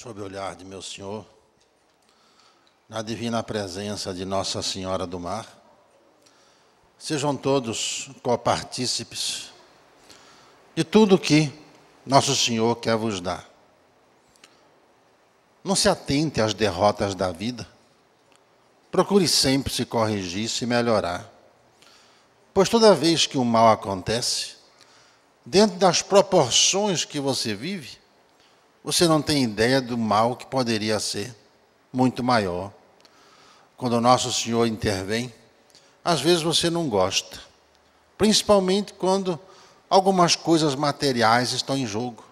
sob o olhar de meu Senhor, na divina presença de Nossa Senhora do Mar, sejam todos copartícipes de tudo que Nosso Senhor quer vos dar. Não se atente às derrotas da vida, procure sempre se corrigir, se melhorar, pois toda vez que o mal acontece, dentro das proporções que você vive, você não tem ideia do mal que poderia ser muito maior. Quando o nosso Senhor intervém, às vezes você não gosta, principalmente quando algumas coisas materiais estão em jogo.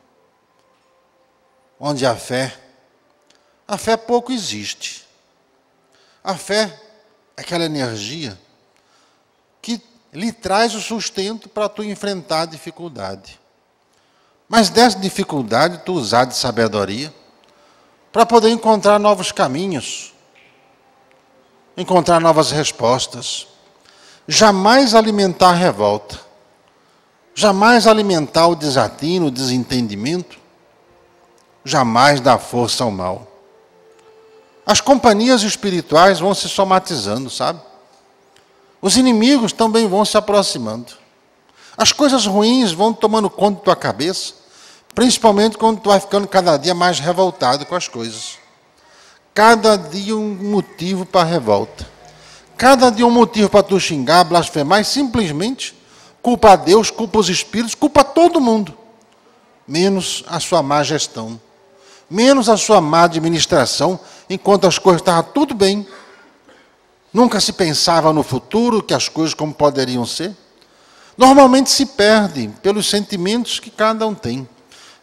Onde a fé, a fé pouco existe. A fé é aquela energia que lhe traz o sustento para tu enfrentar a dificuldade. Mas dessa dificuldade tu usar de sabedoria para poder encontrar novos caminhos, encontrar novas respostas. Jamais alimentar a revolta, jamais alimentar o desatino, o desentendimento, jamais dar força ao mal. As companhias espirituais vão se somatizando, sabe? Os inimigos também vão se aproximando. As coisas ruins vão tomando conta da tua cabeça, principalmente quando tu vai ficando cada dia mais revoltado com as coisas. Cada dia um motivo para revolta. Cada dia um motivo para tu xingar, blasfemar, e simplesmente culpa a Deus, culpa os espíritos, culpa todo mundo, menos a sua má gestão, menos a sua má administração, enquanto as coisas estavam tudo bem. Nunca se pensava no futuro, que as coisas como poderiam ser normalmente se perde pelos sentimentos que cada um tem.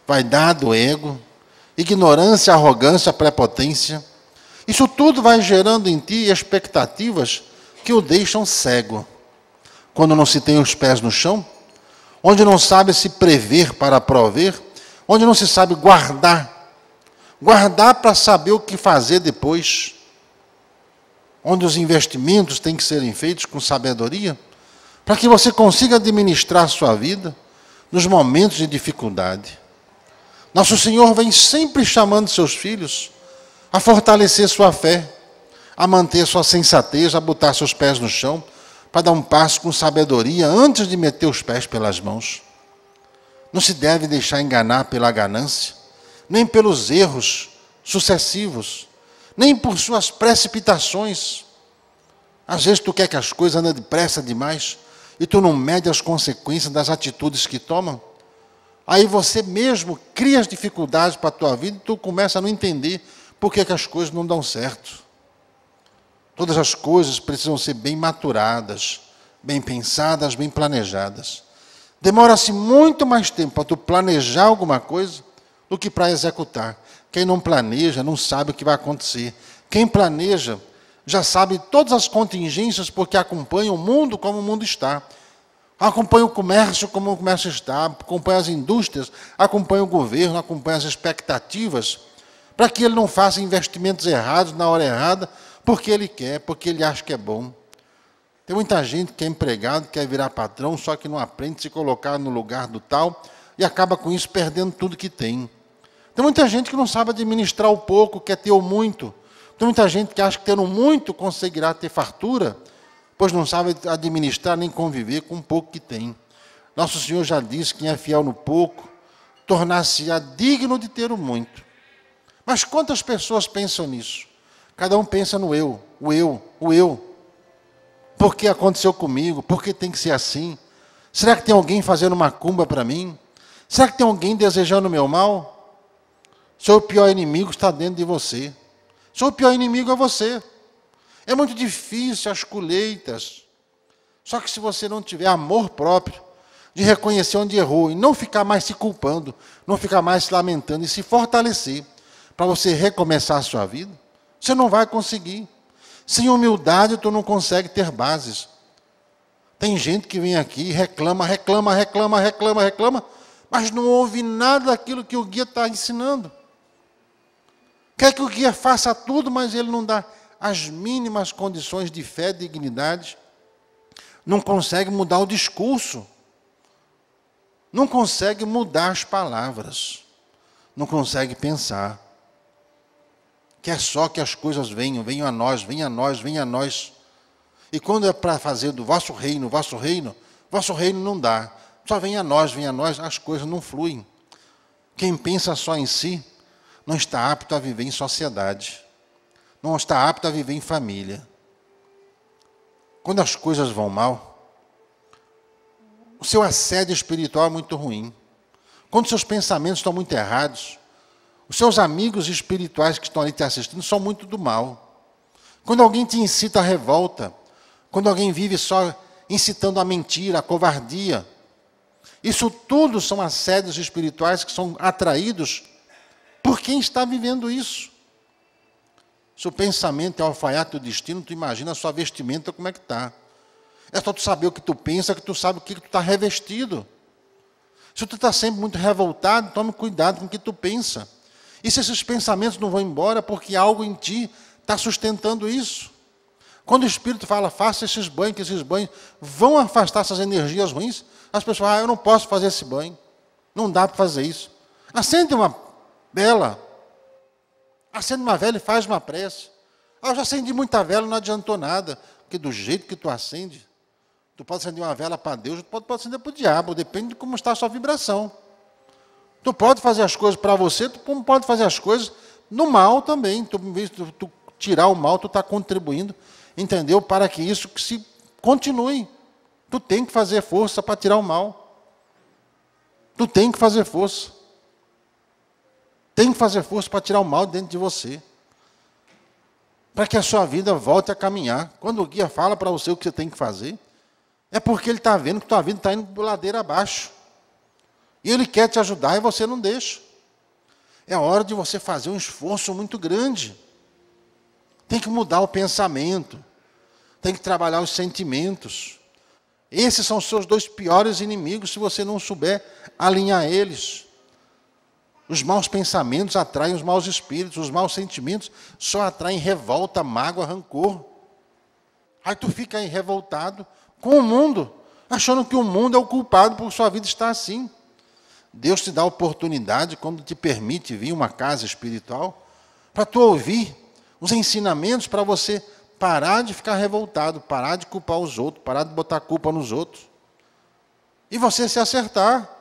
Vaidade, o ego, ignorância, arrogância, prepotência. Isso tudo vai gerando em ti expectativas que o deixam cego. Quando não se tem os pés no chão, onde não sabe se prever para prover, onde não se sabe guardar. Guardar para saber o que fazer depois. Onde os investimentos têm que serem feitos com sabedoria para que você consiga administrar sua vida nos momentos de dificuldade. Nosso Senhor vem sempre chamando seus filhos a fortalecer sua fé, a manter sua sensatez, a botar seus pés no chão, para dar um passo com sabedoria antes de meter os pés pelas mãos. Não se deve deixar enganar pela ganância, nem pelos erros sucessivos, nem por suas precipitações. Às vezes tu quer que as coisas andem depressa demais, e tu não mede as consequências das atitudes que tomam? Aí você mesmo cria as dificuldades para a tua vida e tu começa a não entender por que, que as coisas não dão certo. Todas as coisas precisam ser bem maturadas, bem pensadas, bem planejadas. Demora-se muito mais tempo para tu planejar alguma coisa do que para executar. Quem não planeja não sabe o que vai acontecer. Quem planeja já sabe todas as contingências, porque acompanha o mundo como o mundo está. Acompanha o comércio como o comércio está, acompanha as indústrias, acompanha o governo, acompanha as expectativas, para que ele não faça investimentos errados na hora errada, porque ele quer, porque ele acha que é bom. Tem muita gente que é empregado, quer virar patrão, só que não aprende a se colocar no lugar do tal e acaba com isso perdendo tudo que tem. Tem muita gente que não sabe administrar o pouco, quer ter o muito tem muita gente que acha que tendo muito conseguirá ter fartura, pois não sabe administrar nem conviver com o pouco que tem. Nosso Senhor já disse: quem é fiel no pouco, tornar-se-á digno de ter o muito. Mas quantas pessoas pensam nisso? Cada um pensa no eu, o eu, o eu. Porque aconteceu comigo? Porque tem que ser assim? Será que tem alguém fazendo uma cumba para mim? Será que tem alguém desejando o meu mal? Seu pior inimigo está dentro de você. Seu pior inimigo é você. É muito difícil as colheitas. Só que se você não tiver amor próprio de reconhecer onde errou e não ficar mais se culpando, não ficar mais se lamentando e se fortalecer para você recomeçar a sua vida, você não vai conseguir. Sem humildade, tu não consegue ter bases. Tem gente que vem aqui e reclama, reclama, reclama, reclama, reclama, mas não ouve nada daquilo que o guia está ensinando. Quer que o guia faça tudo, mas ele não dá as mínimas condições de fé, dignidade. Não consegue mudar o discurso. Não consegue mudar as palavras. Não consegue pensar. Quer só que as coisas venham, venham a nós, venham a nós, venham a nós. E quando é para fazer do vosso reino, vosso reino, vosso reino não dá. Só vem a nós, vem a nós, as coisas não fluem. Quem pensa só em si, não está apto a viver em sociedade, não está apto a viver em família. Quando as coisas vão mal, o seu assédio espiritual é muito ruim. Quando seus pensamentos estão muito errados, os seus amigos espirituais que estão ali te assistindo são muito do mal. Quando alguém te incita a revolta, quando alguém vive só incitando a mentira, a covardia, isso tudo são assédios espirituais que são atraídos por quem está vivendo isso. Se o pensamento é alfaiate do destino, tu imagina a sua vestimenta como é que está. É só tu saber o que tu pensa, que tu sabe o que, que tu está revestido. Se tu está sempre muito revoltado, tome cuidado com o que tu pensa. E se esses pensamentos não vão embora, porque algo em ti está sustentando isso. Quando o Espírito fala, faça esses banhos, que esses banhos vão afastar essas energias ruins, as pessoas, ah, eu não posso fazer esse banho, não dá para fazer isso. Acende uma dela. Acende ah, uma vela e faz uma prece. Ah, eu já acendi muita vela, não adiantou nada. Porque do jeito que tu acende, tu pode acender uma vela para Deus, tu pode, pode acender para o diabo, depende de como está a sua vibração. Tu pode fazer as coisas para você, tu pode fazer as coisas no mal também. Tu, tu, tu tirar o mal, tu está contribuindo, entendeu? Para que isso que se continue. Tu tem que fazer força para tirar o mal. Tu tem que fazer força. Tem que fazer força para tirar o mal dentro de você. Para que a sua vida volte a caminhar. Quando o guia fala para você o que você tem que fazer, é porque ele está vendo que tua vida está indo por ladeira abaixo. E ele quer te ajudar e você não deixa. É hora de você fazer um esforço muito grande. Tem que mudar o pensamento. Tem que trabalhar os sentimentos. Esses são os seus dois piores inimigos se você não souber alinhar eles. Os maus pensamentos atraem os maus espíritos, os maus sentimentos só atraem revolta, mágoa, rancor. Aí tu fica aí revoltado com o mundo, achando que o mundo é o culpado por sua vida estar assim. Deus te dá oportunidade, quando te permite vir uma casa espiritual, para tu ouvir os ensinamentos para você parar de ficar revoltado, parar de culpar os outros, parar de botar culpa nos outros. E você se acertar.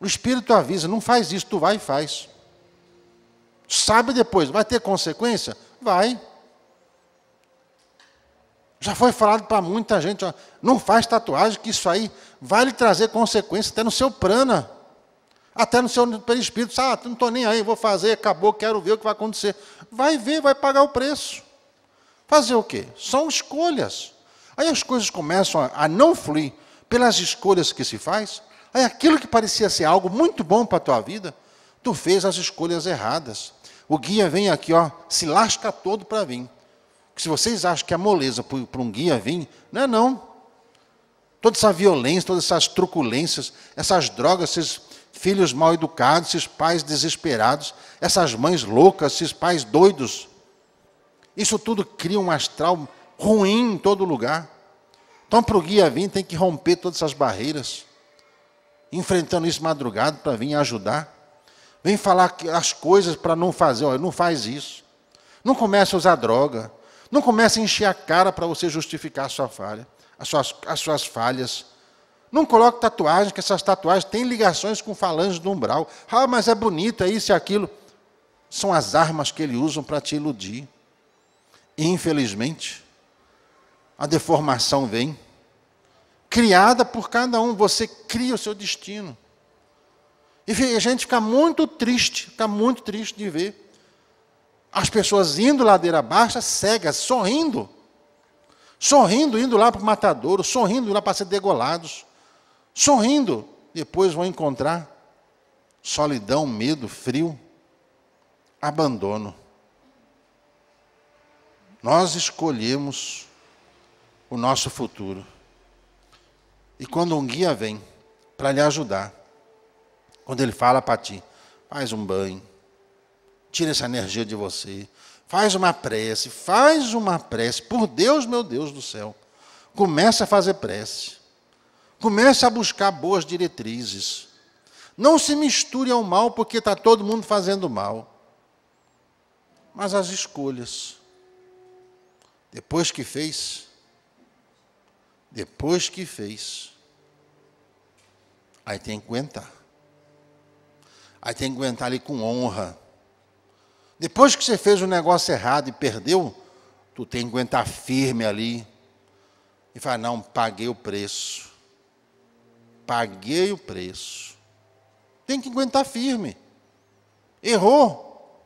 O Espírito avisa, não faz isso, tu vai e faz. Sabe depois, vai ter consequência? Vai. Já foi falado para muita gente, ó, não faz tatuagem, que isso aí vai lhe trazer consequência até no seu prana, até no seu perispírito. Ah, não estou nem aí, vou fazer, acabou, quero ver o que vai acontecer. Vai ver, vai pagar o preço. Fazer o quê? São escolhas. Aí as coisas começam a, a não fluir pelas escolhas que se faz, Aí é aquilo que parecia ser algo muito bom para a tua vida, tu fez as escolhas erradas. O guia vem aqui, ó, se lasca todo para vir. Que se vocês acham que é moleza para um guia vir, não é não. Toda essa violência, todas essas truculências, essas drogas, esses filhos mal educados, esses pais desesperados, essas mães loucas, esses pais doidos. Isso tudo cria um astral ruim em todo lugar. Então, para o guia vir, tem que romper todas essas barreiras enfrentando isso madrugada para vir ajudar. Vem falar as coisas para não fazer, olha, não faz isso. Não comece a usar droga. Não comece a encher a cara para você justificar a sua falha, as suas, as suas falhas. Não coloque tatuagem, que essas tatuagens têm ligações com falanges do umbral. Ah, mas é bonito, é isso e aquilo. São as armas que ele usa para te iludir. E, infelizmente, a deformação vem criada por cada um. Você cria o seu destino. E a gente fica muito triste, fica muito triste de ver as pessoas indo ladeira abaixo, cegas, sorrindo. Sorrindo, indo lá para o matadouro, sorrindo lá para ser degolados. Sorrindo, depois vão encontrar solidão, medo, frio, abandono. Nós escolhemos o nosso futuro. E quando um guia vem para lhe ajudar, quando ele fala para ti, faz um banho, tira essa energia de você, faz uma prece, faz uma prece, por Deus, meu Deus do céu, começa a fazer prece, começa a buscar boas diretrizes, não se misture ao mal porque está todo mundo fazendo mal, mas as escolhas, depois que fez, depois que fez, aí tem que aguentar. Aí tem que aguentar ali com honra. Depois que você fez o um negócio errado e perdeu, tu tem que aguentar firme ali. E falar, não, paguei o preço. Paguei o preço. Tem que aguentar firme. Errou.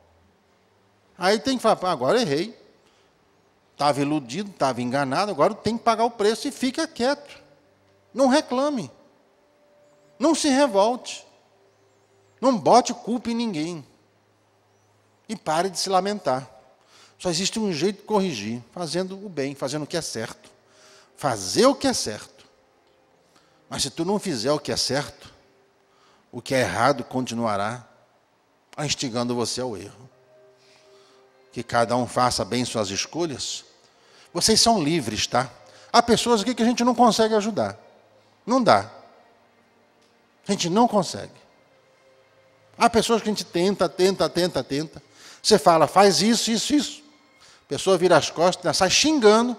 Aí tem que falar, agora errei. Estava iludido, estava enganado, agora tem que pagar o preço e fica quieto. Não reclame. Não se revolte. Não bote culpa em ninguém. E pare de se lamentar. Só existe um jeito de corrigir, fazendo o bem, fazendo o que é certo. Fazer o que é certo. Mas se tu não fizer o que é certo, o que é errado continuará instigando você ao erro. Que cada um faça bem suas escolhas vocês são livres, tá? Há pessoas aqui que a gente não consegue ajudar. Não dá. A gente não consegue. Há pessoas que a gente tenta, tenta, tenta, tenta. Você fala, faz isso, isso, isso. A pessoa vira as costas, sai xingando,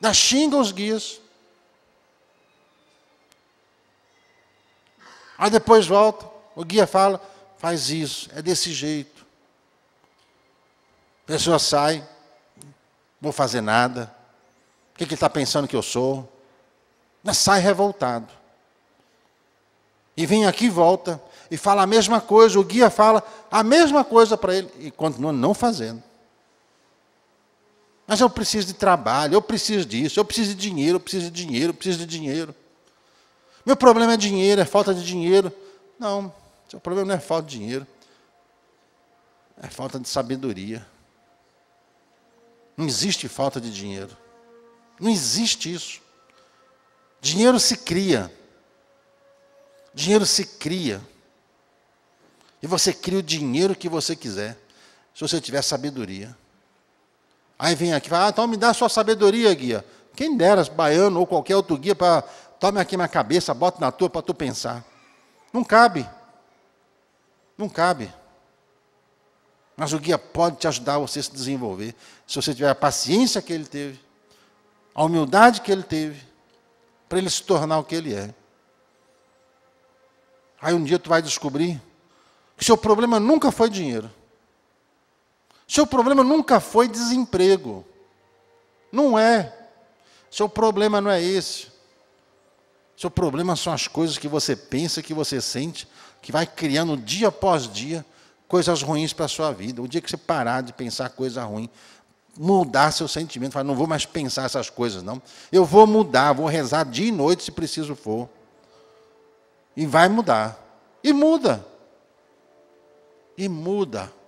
dá xinga os guias. Aí depois volta, o guia fala, faz isso, é desse jeito. A pessoa sai, vou fazer nada, o que, que ele está pensando que eu sou? Mas sai revoltado. E vem aqui e volta, e fala a mesma coisa, o guia fala a mesma coisa para ele, e continua não fazendo. Mas eu preciso de trabalho, eu preciso disso, eu preciso de dinheiro, eu preciso de dinheiro, eu preciso de dinheiro. Meu problema é dinheiro, é falta de dinheiro. Não, seu problema não é falta de dinheiro, é falta de sabedoria. Não existe falta de dinheiro. Não existe isso. Dinheiro se cria. Dinheiro se cria. E você cria o dinheiro que você quiser, se você tiver sabedoria. Aí vem aqui e fala: ah, então me dá a sua sabedoria, guia. Quem dera, baiano ou qualquer outro guia, para tome aqui minha cabeça, bota na tua para tu pensar. Não cabe. Não cabe. Mas o guia pode te ajudar você a se desenvolver, se você tiver a paciência que ele teve, a humildade que ele teve, para ele se tornar o que ele é. Aí um dia tu vai descobrir que seu problema nunca foi dinheiro. Seu problema nunca foi desemprego. Não é. Seu problema não é esse. Seu problema são as coisas que você pensa, que você sente, que vai criando dia após dia coisas ruins para a sua vida. O dia que você parar de pensar coisa ruim, mudar seu sentimento, falar, não vou mais pensar essas coisas, não. Eu vou mudar, vou rezar dia e noite se preciso for. E vai mudar. E muda. E muda.